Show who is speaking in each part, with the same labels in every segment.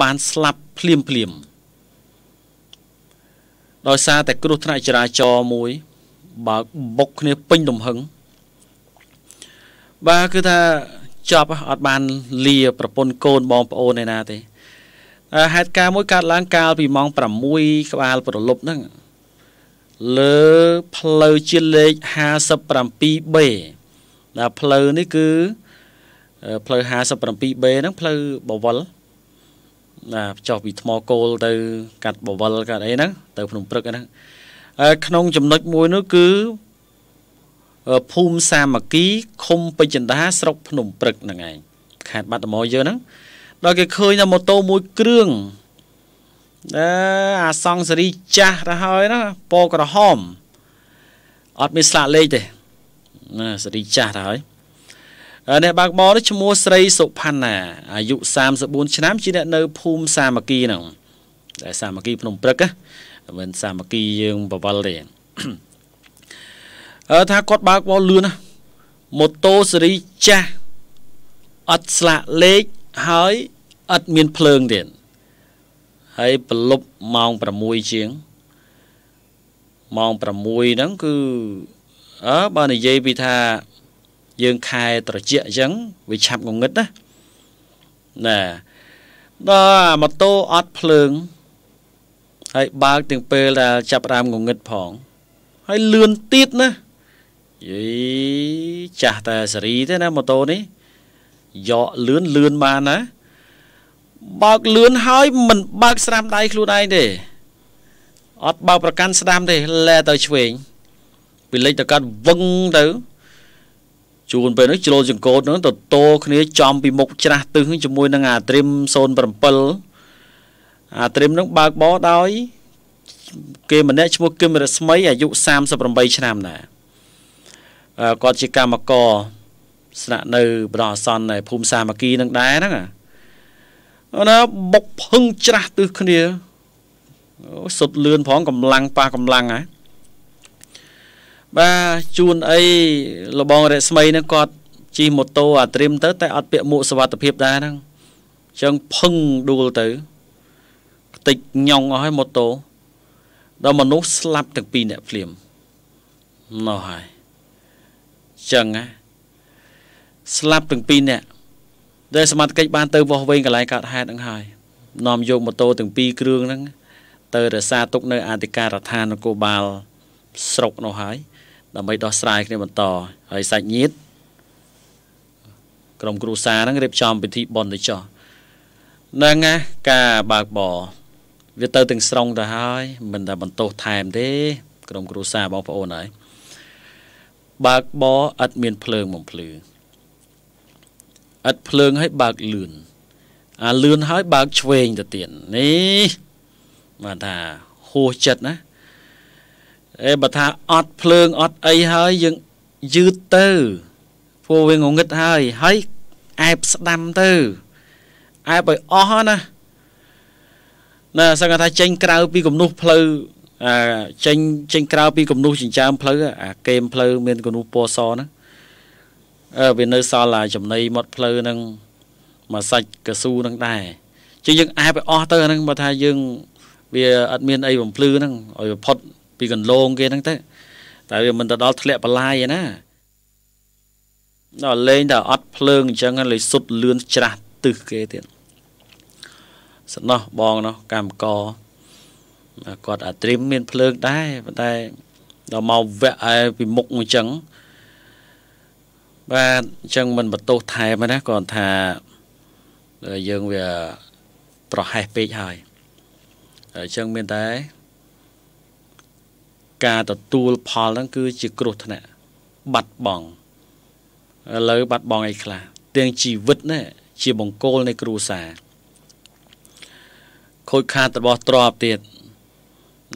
Speaker 1: បានស្លាប់ភ្លាមភ្លាមដោយសារតែគ្រោះថ្នាក់ចរាចរណ៍មួយ បើបុកគ្នាពេញលំហឹងបាទគឺថាចប់អត់បាន លា ប្រពន្ធកូនបងប្អូនឯណាទេហេតុការណ៍មួយកើតឡើងកាលពីម៉ោង6ក្បាល ប្រលប់ហ្នឹងលើផ្លូវជាលេខ 57B ដែលផ្លូវនេះគឺផ្លូវ 57B ហ្នឹង ផ្លូវបវលចុះពីថ្មគោលទៅ កាត់បវលកាត់អីហ្នឹងទៅភ្នំព្រឹកហ្នឹងក្នុងចំណុចមួយនោះគឺភូមិសាមគ្គីឃុំពេជ្រចិន្តាស្រុកភ្នំព្រឹកហ្នឹងឯងខេត្តបាត់ដំបងយើងហ្នឹងដល់គេឃើញថាម៉ូតូមួយគ្រឿងអឺអាសង់សេរីចាស់ទៅហើយណាពណ៌ក្រហមអត់មានស្លាកលេខទេណាសេរីចាស់ទៅហើយអ្នកបើកបរនេះឈ្មោះស្រីសុផាន់ណាអាយុ34ឆ្នាំជាអ្នកនៅភូមិសាមគ្គីហ្នឹងតែសាមគ្គីភ្នំព្រឹកណាមិនសាមគ្គីយើង បវលទេអឺថាគាត់បើកបរលឿនណាម៉ូតូស៊េរីចាស់អត់ស្លាកលេខហើយអត់មានភ្លើងទៀតហើយប្រលប់ម៉ោង6ជាងម៉ោង6ហ្នឹងគឺអើបើនិយាយពីថាយើងខែត្រជាក់អញ្ចឹងវាឆាប់ងងឹតណាណាដល់ម៉ូតូអត់ភ្លើង ហើយបើកទាំងពេលដែលចាប់ដើមងងឹតផង ហើយលឿនទៀតណាយីចាស់តែសេរីទេណាម៉ូតូនេះយកលឿនលឿនបានណា បើកលឿនហើយមិនបើក ស្រាំដៃខ្លួនឯងទេអត់បើកប្រកាន់ស្ដាំទេលែទៅឆ្វេងពីលិចទៅកាត់វឹងទៅជួនពេលនោះជ្រុលចង្កូតនឹងទៅតោគ្នា ចំពីមុខច្រាស់ទឹះជាមួយនឹងអាត្រីម07អាត្រីមនឹងបើកបោដោយគេម្នាក់ឈ្មោះគឹមរស្មីអាយុ38ឆ្នាំដែរគាត់ជាកម្មករស្នាក់នៅបណ្ដោះអាសន្ននៃភូមិសាមគ្គីនឹងដែរហ្នឹងណាបុកភឹងច្រាស់ទឹះគ្នាសុតលឿនផងកម្លាំងប៉ះកម្លាំងហ្នឹងបាទជួនអីលបងរស្មីហ្នឹងគាត់ជិះម៉ូតូអាត្រិមទៅ តែ អត់ពាក់មួកសុវត្ថិភាពដែរហ្នឹងអញ្ចឹងផឹងដួលទៅខ្ទេចញ៉ងអស់ហើយម៉ូតូដល់មនុស្សស្លាប់ទាំងពីរអ្នកភ្លាមណោះហើយអញ្ចឹងណាស្លាប់ទាំងពីរអ្នកដែលសមត្ថកិច្ចបានទៅវោះវែងកន្លែងកើតហេតុហ្នឹងហើយនាំយកម៉ូតូទាំងពីរគ្រឿងហ្នឹងទៅរក្សាទុក នៅអធិការដ្ឋាននគរបាលស្រុកនោះហើយដើម្បីដោះស្រាយគ្នាបន្តហើយសាច់ញាតិក្រុមគ្រួសារហ្នឹងរៀបចំ ពិធីបុណ្យទៅចោះហ្នឹងណាការបើកបរវាទៅទាំងស្រុងទៅហើយ មិនតែបន្ទោសថែមទេ ក្រុមគ្រួសារបងប្អូនហើយបើកបរឥតមានភ្លើងបំភ្លឺឥតភ្លើងឲ្យបើកលឿនអាលឿនឲ្យបើកឆ្វេងទៅទៀតនេះបានថាហួសចិត្តណាអេបើថាអត់ភ្លើងអត់អីហើយយើងយឺតទៅព្រោះវាងងឹតហើយហើយអែបស្ដាំទៅអែបឲ្យអស់ណាណាសឹងថា ចេញក្រៅពីគំនោះផ្លូវអាចេញចេញក្រៅពីគំនោះចិញ្ចើមផ្លូវអាកេមផ្លូវមានគំនោះពណ៌សហ្នឹងអឺវានៅសល់ឡាចំណីមាត់ផ្លូវហ្នឹងមកសាច់កស៊ូហ្នឹងដែរជាងយើងអែបឲ្យអស់ទៅហ្នឹងបើថាយើង វា អត់មានអីបំភ្លឺហ្នឹងឲ្យផុតពីកន្លងគេហ្នឹងទៅតែវាមិនទៅដល់ធ្លាក់បលាយឯណាដល់លេងតែអត់ភ្លើងអញ្ចឹងលេសុទ្ធលឿនច្រាស់ទឹះគេទៀតសំណោះបងនោះកម្មកគាត់អាត្រិមមានភ្លើងដែរប៉ុន្តែដល់មកវែកឯពីមុខអញ្ចឹង បាទអញ្ចឹងមិនបន្ទោសថែមណាគាត់ថា យើងវាប្រហែសពេកហើយអញ្ចឹងមានតែការទទួលផលហ្នឹងគឺជាគ្រោះថ្នាក់បាត់បង់ឥឡូវបាត់បង់អីខ្លះទាំងជីវិតណាជាបង្គោលនៃគ្រួសារខូចខាតរបស់ទ្រពទៀត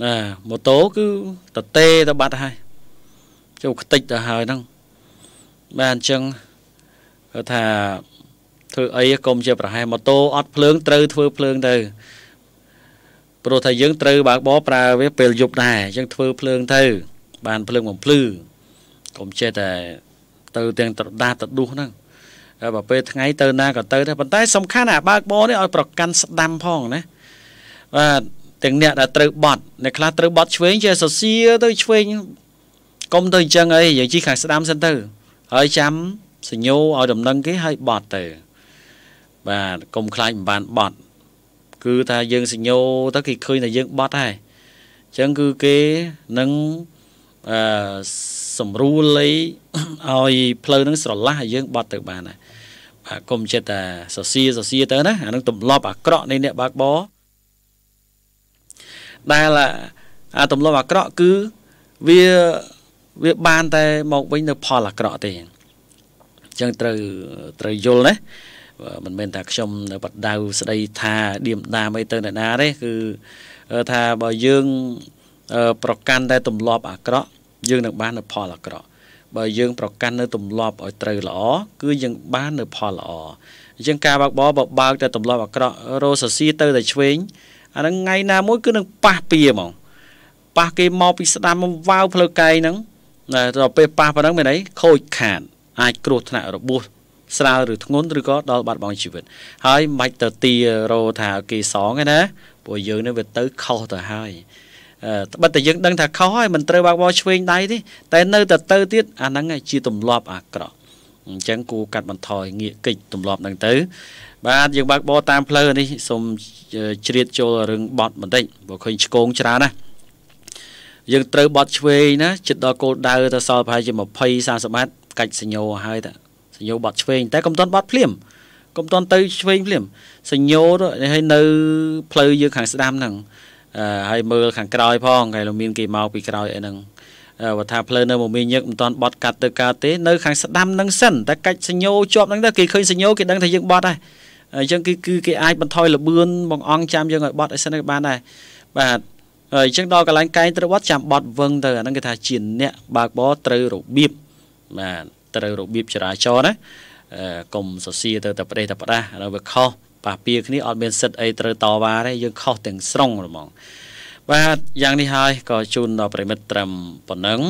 Speaker 1: ណាម៉ូតូគឺតតេទៅបាត់ហើយចូលខ្ទេចទៅហើយហ្នឹងបាទអញ្ចឹងគាត់ថាធ្វើអីកុំជាប្រហែលម៉ូតូអត់ភ្លើងត្រូវធ្វើភ្លើងទៅព្រោះថាយើងត្រូវបើកបោប្រើវាពេលយប់ដែរយើងធ្វើភ្លើងទៅបានភ្លើងបំភ្លឺកុំចេះតែទៅទាំងត្រដាសត្រដួសហ្នឹងហើយបើពេលថ្ងៃទៅណាក៏ទៅដែរប៉ុន្តែសំខាន់អាបើកបោនេះឲ្យប្រកាន់ស្ដាំផងណា បាទទាំងអ្នកដែលត្រូវបត់អ្នកខ្លះត្រូវបត់ឆ្វេងចេះសសៀទៅឆ្វេងកុំទៅអញ្ចឹងអីយើងជីខាងស្ដាំសិនទៅហើយចាំសញ្ញោឲ្យដំណឹងគេហើយបត់ទៅបាទកុំខ្លាចមិនបានបត់គឺថាយើងសញ្ញោទៅគេឃើញថាយើងបត់ហើយអញ្ចឹងគឺគេនឹងអឺសម្រួលលៃឲ្យផ្លូវនឹងស្រឡះឲ្យយើងបត់ទៅបានណាបាទកុំចិត្តថាសសៀសសៀទៅណាអានឹងទម្លាប់អាក្រក់នៃអ្នកបើកបរដែលអាទម្លាប់អាក្រក់គឺវាវាបាន តែមកវិញនៅផលអាក្រក់ទេអញ្ចឹងត្រូវត្រូវយល់ណាមិនមែនថាខ្ញុំនៅបដៅស្ដីថាឌៀមដាមអីទៅណាទេគឺថាបើយើងប្រកាន់តែទម្លាប់អាក្រក់យើងនឹងបាននៅផលអាក្រក់បើយើងប្រកាន់នៅទម្លាប់ឲ្យត្រូវល្អគឺ យើងបាននៅផលល្អអញ្ចឹងការបើកបរបើបើកតែទម្លាប់អាក្រក់រោសសីទៅតែឆ្វេងអាហ្នឹងថ្ងៃណាមួយគឺនឹងប៉ះពៀហ្មងប៉ះគេមកពីស្ដាំមកវាវផ្លូវកាយហ្នឹងដល់ពេលប៉ះប៉ុណ្ណឹងមានអីខូចខាតអាច គ្រោះថ្នាក់របួសស្រាលឬធ្ងន់ឬក៏ដល់បាត់បង់ជីវិតហើយមិនបាច់ទៅទីរោថាគេសងឯណាព្រោះយើងនេះវាទៅខុសទៅហើយត្បិតតែយើងដឹងថាខុសហើយមិនត្រូវបើកបោឆ្វេងដៃទេ តែនៅតែទៅទៀតអាហ្នឹងជាទម្លាប់អាក្រក់អញ្ចឹងគូកាត់បន្ថយងាកកិច្ចទម្លាប់ហ្នឹង ទៅ បាទយើងបើកបោតាមផ្លូវនេះសូមជ្រៀតចូលរឿងបត់បន្តិចព្រោះឃើញឆ្កងច្រើនណាស់យើងត្រូវបត់ឆ្វេងណាចិត្តដល់គោលដៅទៅសល់ប្រហែលជា20 40ម៉ែត្រកាច់សញ្ញោហើយតាសញ្ញោបត់ឆ្វេងតែកុំតន់បត់ភ្លាមកុំតន់ទៅឆ្វេងភ្លាមសញ្ញោហើយនៅផ្លូវយើងខាងស្ដាំហ្នឹងហើយមើលខាងក្រោយផងគេលមានគេមកពីក្រោយអីហ្នឹងបើថាផ្លូវនៅមកមានញឹកមិនតាន់បត់កាត់ទៅកាទេនៅខាងស្ដាំនឹងសិនតែកាច់សញ្ញោជាប់ហ្នឹងទៅគេឃើញសញ្ញោគេដឹងថាយើងបត់ហើយអញ្ចឹងគឺគឺគេអាចបន្ថយលបឿនបងអង្គចាំយើងឲ្យបត់ឲ្យសិនក៏បានដែរបាទអញ្ចឹងដល់កន្លែងកែងត្រវត្តចាំបត់វឹងទៅអាហ្នឹងគេថាជាអ្នកបើកបរត្រូវរបៀបបាទត្រូវរបៀបចរាចរណ៍ណាកុំសរសៀរទៅតែប្រទេសតែផ្ដាស់ហើយវាខុសប៉ះពៀគ្នាអត់មានសិទ្ធអីត្រូវតវ៉ាទេយើងខុសទាំងស្រុងហ្មងបាទយ៉ាងនេះហើយក៏ជូនដល់ប្រិមិត្តត្រឹមប៉ុណ្ណឹង